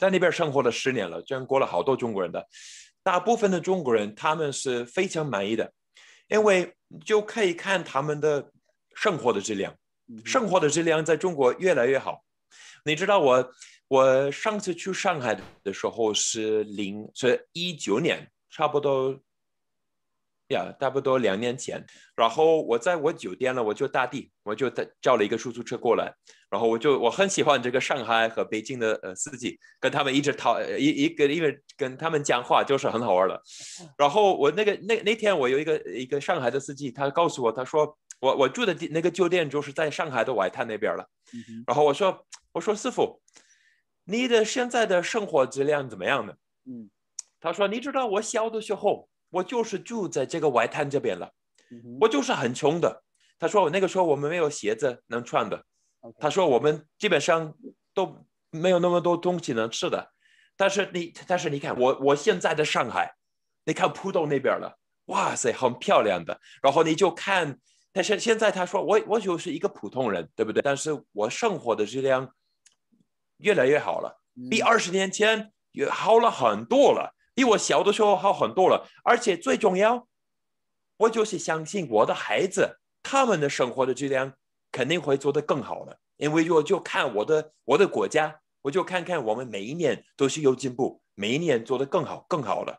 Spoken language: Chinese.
在那边生活了十年了，居然过了好多中国人的，大部分的中国人他们是非常满意的，因为就可以看他们的生活的质量，生活的质量在中国越来越好。你知道我我上次去上海的时候是零是一九年，差不多。呀，差不多两年前，然后我在我酒店了，我就打的，我就他叫了一个出租车过来，然后我就我很喜欢这个上海和北京的呃司机，跟他们一直讨一一个，因为跟他们讲话就是很好玩的，然后我那个那那天我有一个一个上海的司机，他告诉我，他说我我住的那个酒店就是在上海的外滩那边了。然后我说我说师傅，你的现在的生活质量怎么样呢？嗯，他说你知道我小的时候。我就是住在这个外滩这边了，我就是很穷的。他说我那个时候我们没有鞋子能穿的，他说我们基本上都没有那么多东西能吃的。但是你，但是你看我，我现在的上海，你看浦东那边了，哇塞，很漂亮的。然后你就看，但是现在他说我我就是一个普通人，对不对？但是我生活的质量越来越好了，比二十年前也好了很多了。比我小的时候好很多了，而且最重要，我就是相信我的孩子，他们的生活的质量肯定会做得更好的。因为我就看我的，我的国家，我就看看我们每一年都是有进步，每一年做得更好，更好了。